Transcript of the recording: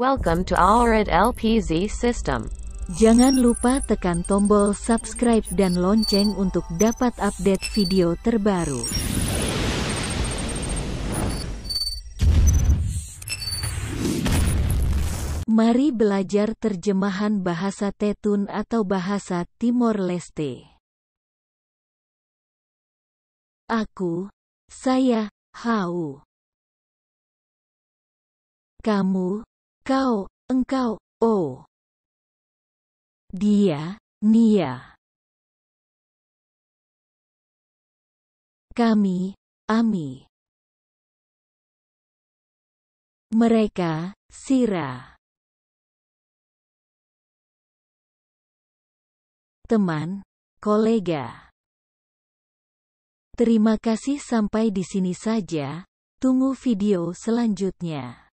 Welcome to our LPZ system. Jangan lupa tekan tombol subscribe dan lonceng untuk dapat update video terbaru. Mari belajar terjemahan bahasa Tetun atau bahasa Timor Leste. Aku, saya, Hau. Kamu, Kau, engkau, oh. Dia, Nia. Kami, Ami. Mereka, Sira. Teman, kolega. Terima kasih sampai di sini saja. Tunggu video selanjutnya.